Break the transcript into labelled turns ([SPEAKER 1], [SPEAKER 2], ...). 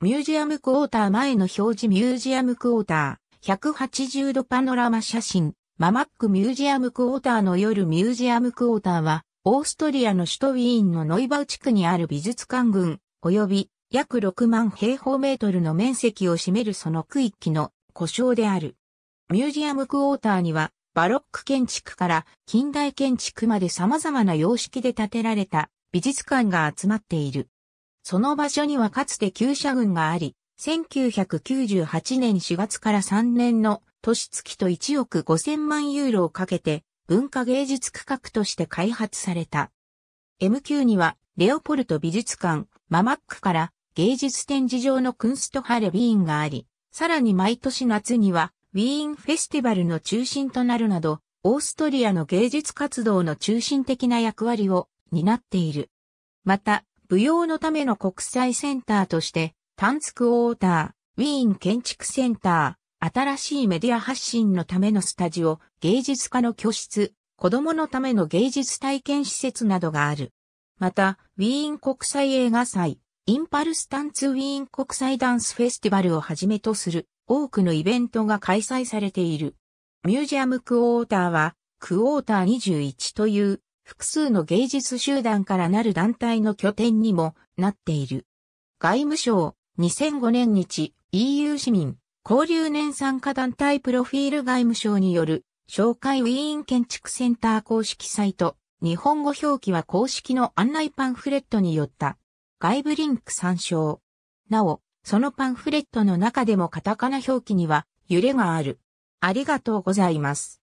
[SPEAKER 1] ミュージアムクォーター前の表示ミュージアムクォーター、180度パノラマ写真、ママックミュージアムクォーターの夜ミュージアムクォーターは、オーストリアの首都ウィーンのノイバウ地区にある美術館群、及び約6万平方メートルの面積を占めるその区域の故障である。ミュージアムクォーターには、バロック建築から近代建築まで様々な様式で建てられた美術館が集まっている。その場所にはかつて旧社群があり、1998年4月から3年の年月と1億5000万ユーロをかけて文化芸術区画として開発された。MQ にはレオポルト美術館、ママックから芸術展示場のクンストハレビーンがあり、さらに毎年夏にはウィーンフェスティバルの中心となるなど、オーストリアの芸術活動の中心的な役割を担っている。また、舞踊のための国際センターとして、タンツクウォーター、ウィーン建築センター、新しいメディア発信のためのスタジオ、芸術家の居室、子供のための芸術体験施設などがある。また、ウィーン国際映画祭、インパルスタンツウィーン国際ダンスフェスティバルをはじめとする多くのイベントが開催されている。ミュージアムクォーターは、クォーター21という複数の芸術集団からなる団体の拠点にもなっている。外務省、2005年日、EU 市民、交流年参加団体プロフィール外務省による、紹介ウィーン建築センター公式サイト、日本語表記は公式の案内パンフレットによった。外部リンク参照。なお、そのパンフレットの中でもカタカナ表記には揺れがある。ありがとうございます。